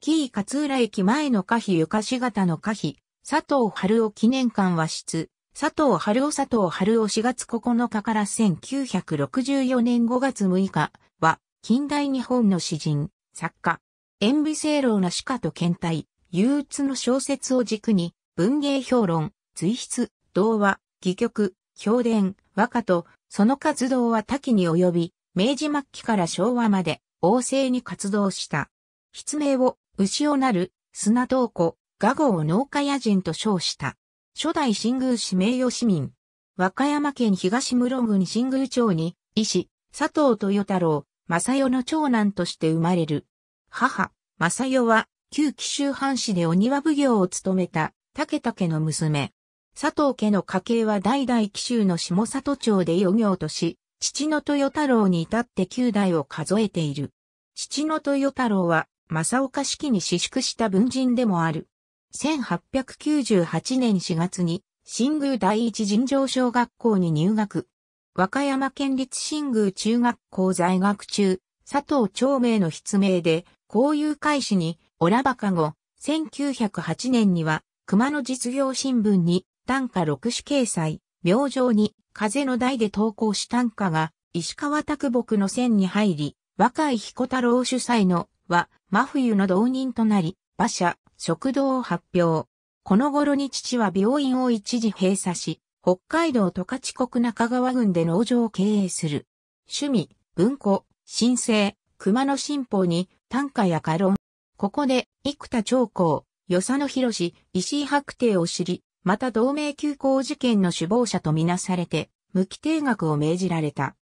紀伊勝浦駅前の可否ゆかし型の可否、佐藤春夫記念館和室、佐藤春夫佐藤春夫4月9日から1964年5月6日は、近代日本の詩人、作家、演美清老な詩と検体、憂鬱の小説を軸に、文芸評論、随筆、童話、戯曲、評伝、和歌と、その活動は多岐に及び、明治末期から昭和まで、旺盛に活動した。筆名を牛をなる、砂道湖、画号を農家野人と称した。初代新宮市名誉市民。和歌山県東室郡新宮町に、医師、佐藤豊太郎、正代の長男として生まれる。母、正代は、旧紀州藩士でお庭奉行を務めた、竹家の娘。佐藤家の家系は代々紀州の下里町で余業とし、父の豊太郎に至って9代を数えている。父の豊太郎は、正岡式に私縮した文人でもある。1898年4月に、新宮第一尋常小学校に入学。和歌山県立新宮中学校在学中、佐藤長明の筆名で、交友開始に、オラバカ後、1908年には、熊野実業新聞に、短歌6種掲載、明星に、風の台で投稿し短歌が、石川卓木の線に入り、若い彦太郎主催の、は、真冬の同人となり、馬車、食堂を発表。この頃に父は病院を一時閉鎖し、北海道十勝国中川郡で農場を経営する。趣味、文庫、新生、熊野新報に短歌や歌論。ここで、幾田長江、与謝野博士、石井白帝を知り、また同盟休校事件の首謀者とみなされて、無期定額を命じられた。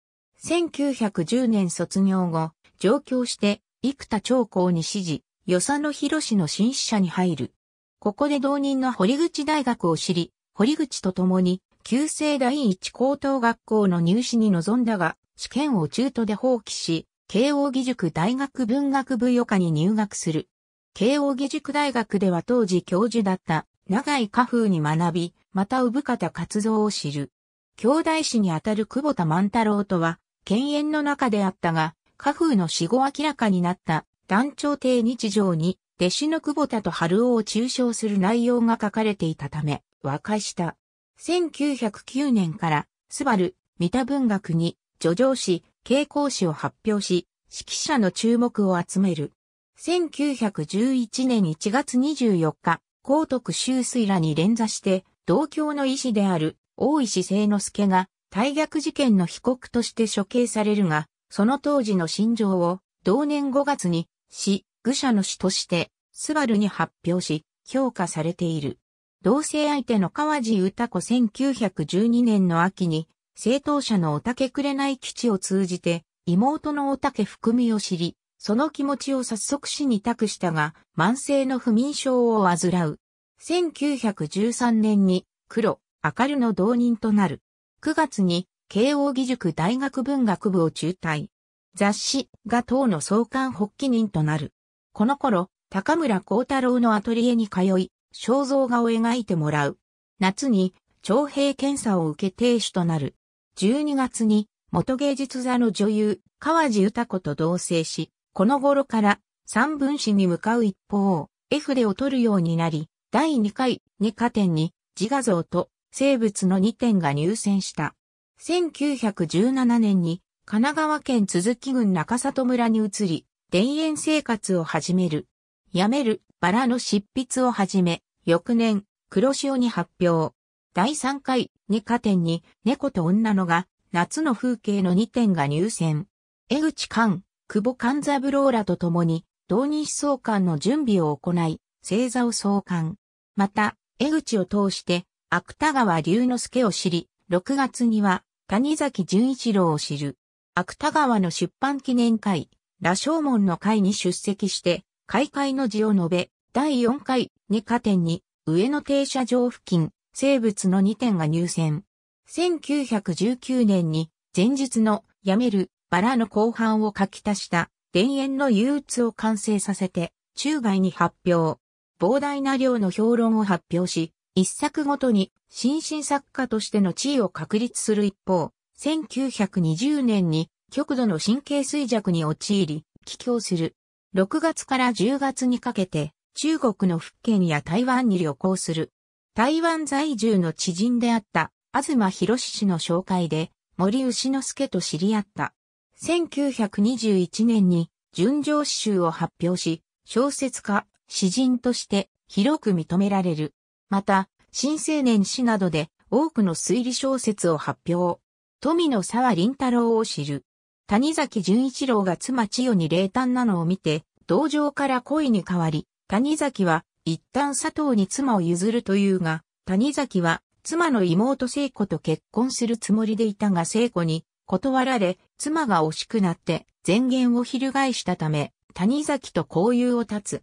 1910年卒業後、上京して生田長江に指示、与謝野博の新使者に入る。ここで同人の堀口大学を知り、堀口と共に、旧制第一高等学校の入試に臨んだが、試験を中途で放棄し、慶応義塾大学文学部予科に入学する。慶応義塾大学では当時教授だった長井家風に学び、また産方活動を知る。兄弟子にあたる久保田万太郎とは、犬猿の中であったが、家風の死後明らかになった団長帝日常に弟子の久保田と春尾を中傷する内容が書かれていたため和解した。1909年からスバル、三田文学に助情し、傾向詩を発表し、指揮者の注目を集める。1911年1月24日、高徳修水らに連座して、同郷の医師である大石聖之助が、大逆事件の被告として処刑されるが、その当時の心情を同年5月に死、愚者の死としてスバルに発表し評価されている。同性相手の川地歌子1912年の秋に正当者のおたけくれない基地を通じて妹のおたけ含みを知り、その気持ちを早速死に託したが、慢性の不眠症を患う。1913年に黒、明るの同人となる。9月に慶応義塾大学文学部を中退。雑誌が党の創刊発起人となる。この頃、高村光太郎のアトリエに通い、肖像画を描いてもらう。夏に、徴兵検査を受け停止となる。12月に、元芸術座の女優、川地歌子と同棲し、この頃から三分子に向かう一方、絵筆を取るようになり、第2回、二課展に自画像と生物の2点が入選した。1917年に神奈川県鈴木郡中里村に移り、田園生活を始める。辞める、バラの執筆を始め、翌年、黒潮に発表。第3回、二課展に、猫と女のが、夏の風景の2点が入選。江口寛、久保勘三郎らと共に、同日想館の準備を行い、星座を創刊。また、江口を通して、芥川龍之介を知り、6月には、谷崎潤一郎を知る。芥川の出版記念会、羅生門の会に出席して、開会の辞を述べ、第4回、二課展に、上野停車場付近、生物の2点が入選。1919年に、前述の、やめる、バラの後半を書き足した、田園の憂鬱を完成させて、中外に発表。膨大な量の評論を発表し、一作ごとに新進作家としての地位を確立する一方、1920年に極度の神経衰弱に陥り、帰郷する。6月から10月にかけて、中国の福建や台湾に旅行する。台湾在住の知人であった、東博氏の紹介で、森牛之助と知り合った。1921年に、純情詩集を発表し、小説家、詩人として広く認められる。また、新青年誌などで多くの推理小説を発表。富野沢林太郎を知る。谷崎潤一郎が妻千代に冷淡なのを見て、同情から恋に変わり、谷崎は一旦佐藤に妻を譲るというが、谷崎は妻の妹聖子と結婚するつもりでいたが聖子に断られ、妻が惜しくなって前言を翻したため、谷崎と交友を断つ。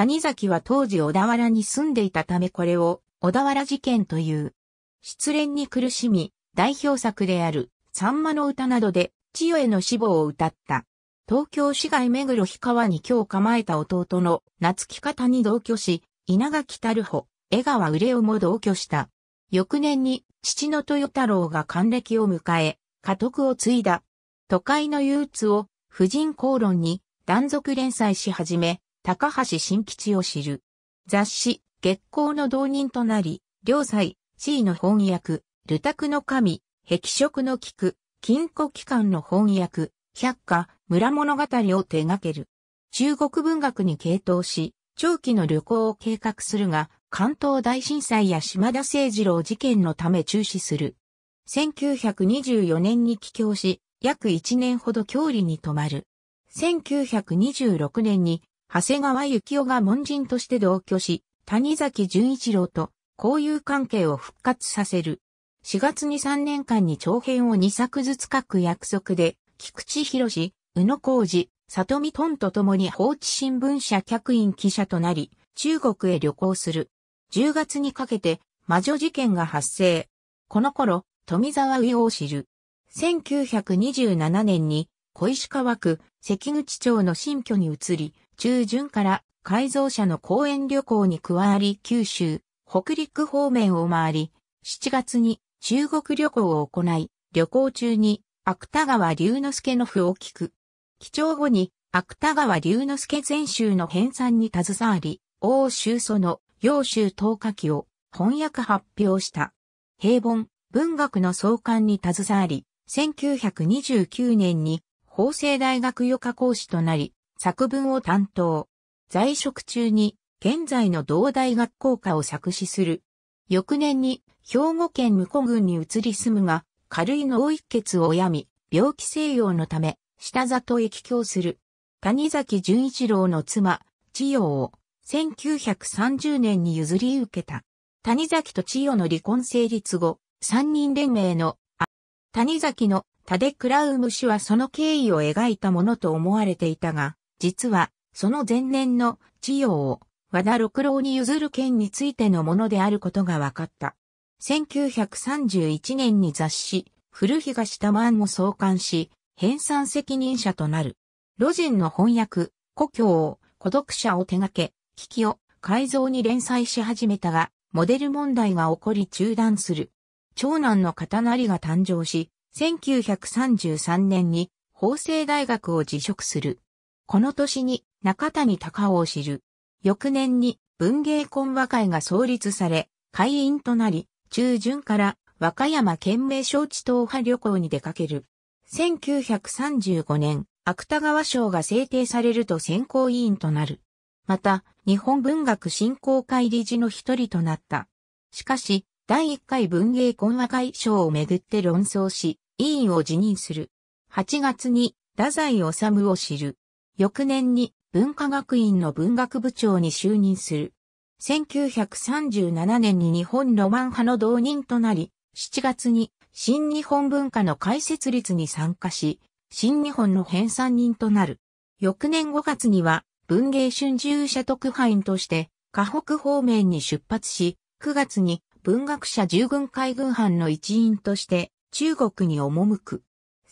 谷崎は当時小田原に住んでいたためこれを小田原事件という。失恋に苦しみ、代表作である、サンマの歌などで、千代への死亡を歌った。東京市外目黒氷川に今日構えた弟の夏木方に同居し、稲垣樽穂、江川憂夫も同居した。翌年に父の豊太郎が還暦を迎え、家督を継いだ。都会の憂鬱を婦人公論に断続連載し始め、高橋新吉を知る。雑誌、月光の同人となり、両妻、地位の翻訳、ルタクの神、壁色の菊、金庫機関の翻訳、百科、村物語を手掛ける。中国文学に傾倒し、長期の旅行を計画するが、関東大震災や島田誠二郎事件のため中止する。1924年に帰郷し、約1年ほど郷里に泊まる。1926年に長谷川幸雄が門人として同居し、谷崎潤一郎と交友関係を復活させる。4月に3年間に長編を2作ずつ書く約束で、菊池博士、宇野浩二、里見トンと共に放置新聞社客員記者となり、中国へ旅行する。10月にかけて、魔女事件が発生。この頃、富沢上を知る。1927年に、小石川区、関口町の新居に移り、中旬から改造車の公園旅行に加わり九州、北陸方面を回り、7月に中国旅行を行い、旅行中に芥川龍之介の譜を聞く。帰朝後に芥川龍之介全集の編纂に携わり、欧州祖の洋州投下記を翻訳発表した。平凡、文学の創刊に携わり、1929年に法政大学予科講師となり、作文を担当。在職中に現在の同大学校歌を作詞する。翌年に兵庫県武庫郡に移り住むが、軽い脳一血を病み、病気静養のため、下里へ帰郷する。谷崎潤一郎の妻、千代を1930年に譲り受けた。谷崎と千代の離婚成立後、三人連盟の、谷崎のタデクラウム氏はその経緯を描いたものと思われていたが、実は、その前年の治療を和田六郎に譲る件についてのものであることが分かった。1931年に雑誌、古東多万を創刊し、編纂責任者となる。路人の翻訳、故郷、孤独者を手掛け、危機を改造に連載し始めたが、モデル問題が起こり中断する。長男の刀りが誕生し、1933年に法政大学を辞職する。この年に中谷隆夫を知る。翌年に文芸懇和会が創立され、会員となり、中旬から和歌山県名招致党派旅行に出かける。1935年、芥川賞が制定されると選考委員となる。また、日本文学振興会理事の一人となった。しかし、第1回文芸懇和会賞をめぐって論争し、委員を辞任する。8月に、太宰治を知る。翌年に文化学院の文学部長に就任する。1937年に日本ロマン派の同人となり、7月に新日本文化の解説率に参加し、新日本の編纂人となる。翌年5月には文芸春秋社特派員として、河北方面に出発し、9月に文学者従軍海軍班の一員として中国に赴く。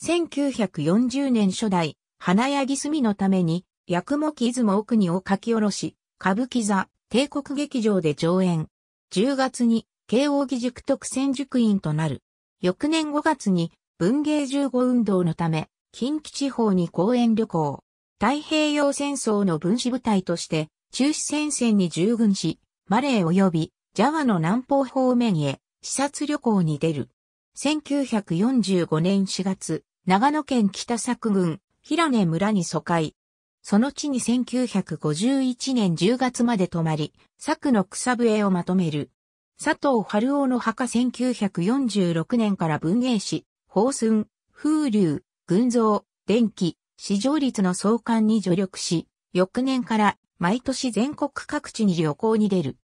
1940年初代花やぎ炭のために、薬木出雲奥にを書き下ろし、歌舞伎座、帝国劇場で上演。10月に、慶応義塾特選塾員となる。翌年5月に、文芸十五運動のため、近畿地方に講演旅行。太平洋戦争の分子部隊として、中止戦線に従軍し、マレー及び、ジャワの南方方面へ、視察旅行に出る。1945年4月、長野県北作郡、平根村に疎開。その地に1951年10月まで泊まり、作の草笛をまとめる。佐藤春夫の墓1946年から文芸誌、法寸、風流、群像、電気、市場率の創刊に助力し、翌年から毎年全国各地に旅行に出る。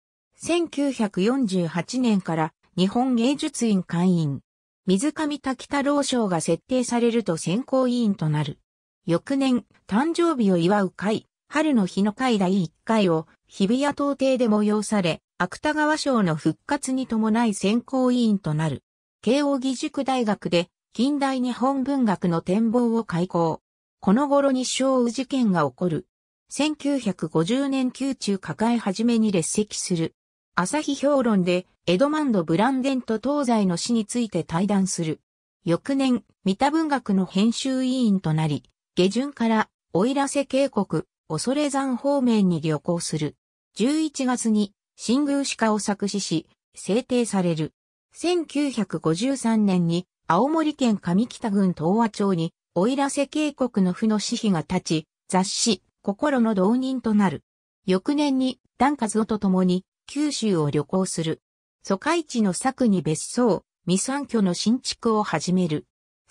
1948年から日本芸術院会員、水上滝太郎賞が設定されると選考委員となる。翌年、誕生日を祝う会、春の日の会第1回を日比谷東邸で催され、芥川賞の復活に伴い選考委員となる。慶応義塾大学で近代日本文学の展望を開講。この頃に小雨事件が起こる。1950年宮中抱え始めに列席する。朝日評論でエドマンド・ブランデンと東西の死について対談する。翌年、三田文学の編集委員となり、下旬から、奥入瀬渓谷、恐山方面に旅行する。11月に、新宮鹿を作詞し、制定される。1953年に、青森県上北郡東和町に、奥入瀬渓谷の負の死碑が立ち、雑誌、心の導人となる。翌年に、段和夫と共に、九州を旅行する。疎開地の策に別荘、未産居の新築を始める。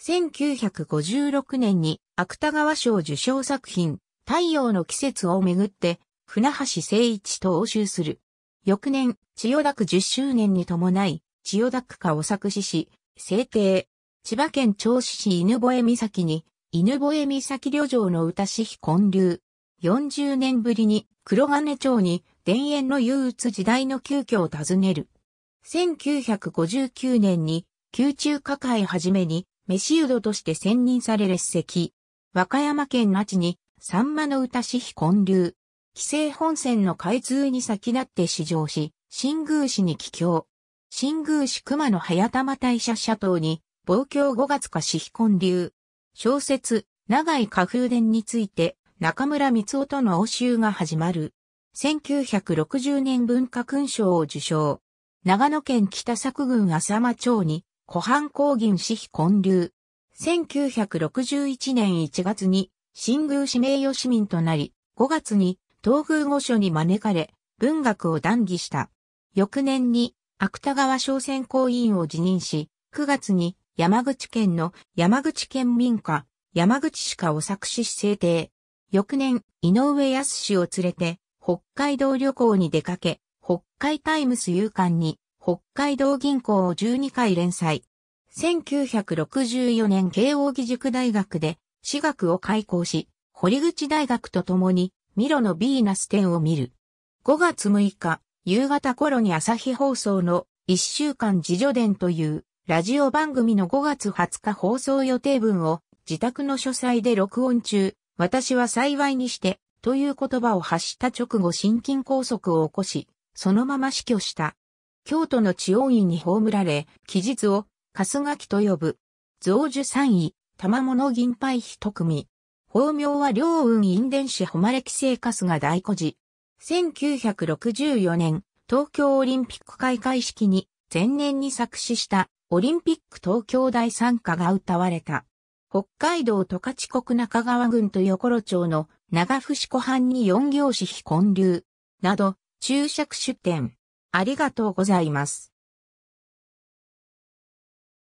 1956年に芥川賞受賞作品、太陽の季節をめぐって、船橋誠一と応酬する。翌年、千代田区10周年に伴い、千代田区下を作詞し、制定。千葉県銚子市犬吠岬に、犬吠岬旅情の歌詞碑混流。40年ぶりに黒金町に田園の憂鬱時代の急遽を訪ねる。1959年に宮中歌会はじめに飯宿として選任される史跡。和歌山県那智に、サンマの歌詩碑建立。紀勢本線の開通に先立って試乗し、新宮市に帰郷。新宮市熊野早玉大社社頭に、望郷五月か詩碑建立。小説、長井花風伝について、中村光夫との応酬が始まる。1960年文化勲章を受賞。長野県北作郡浅間町に、古藩公銀詩碑建立。1961年1月に新宮市名誉市民となり、5月に東宮御所に招かれ、文学を談義した。翌年に芥川商船公委員を辞任し、9月に山口県の山口県民家、山口市歌を作詞し制定。翌年、井上康を連れて、北海道旅行に出かけ、北海タイムス夕刊に、北海道銀行を12回連載。1964年慶応義塾大学で私学を開校し、堀口大学と共にミロのビーナス展を見る。5月6日、夕方頃に朝日放送の1週間自助伝というラジオ番組の5月20日放送予定分を自宅の書斎で録音中、私は幸いにしてという言葉を発した直後心筋梗塞を起こし、そのまま死去した。京都の地療院に葬られ、期日をカスガキと呼ぶ。増樹三位、玉物銀牌一組。法名は両運印伝子誉れ規制カスガ大孤九1964年、東京オリンピック開会式に、前年に作詞した、オリンピック東京大参加が歌われた。北海道十勝国中川郡と横頃町の長伏湖畔に四行詩非混流など、注釈出典。ありがとうございます。